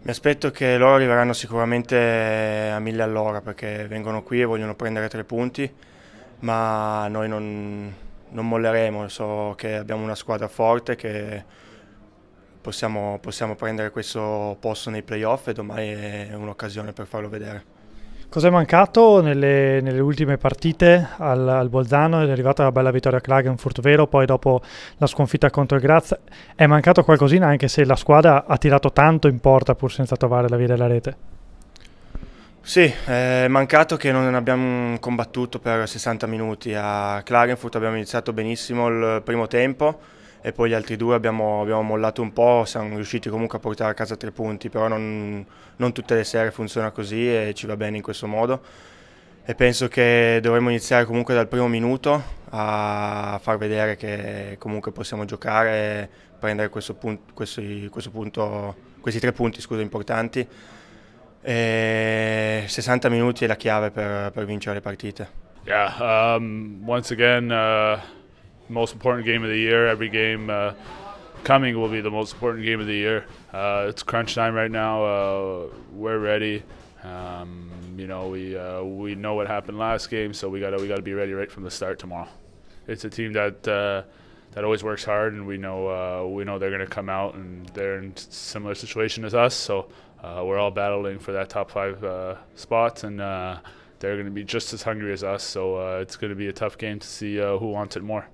Mi aspetto che loro arriveranno sicuramente a mille all'ora perché vengono qui e vogliono prendere tre punti, ma noi non, non molleremo, so che abbiamo una squadra forte che possiamo, possiamo prendere questo posto nei playoff e domani è un'occasione per farlo vedere. Cos'è mancato nelle, nelle ultime partite al, al, Bolzano? È arrivata la bella vittoria a Klagenfurt, vero? Poi dopo la sconfitta contro il Graz è mancato qualcosina anche se la squadra ha tirato tanto in porta pur senza trovare la via della rete. Sì, è mancato che non abbiamo combattuto per 60 minuti. A Klagenfurt abbiamo iniziato benissimo il primo tempo e poi gli altri due abbiamo, abbiamo, mollato un po', siamo riusciti comunque a portare a casa tre punti, però non, non tutte le serie funziona così e ci va bene in questo modo e penso che dovremmo iniziare comunque dal primo minuto a far vedere che comunque possiamo giocare e prendere questo punto, questi, questo punto, questi tre punti scusa, importanti. E 60 minuti è la chiave per, per vincere le partite. Yeah, um, once again, uh... most important game of the year. Every game uh, coming will be the most important game of the year. Uh, it's crunch time right now. Uh, we're ready. Um, you know, we uh, we know what happened last game, so we got we got to be ready right from the start tomorrow. It's a team that uh, that always works hard, and we know uh, we know they're going to come out, and they're in similar situation as us. So we're all battling for that top five spot, and they're going to be just as hungry as us. So uh, it's going to be a tough game to see uh, who wants it more.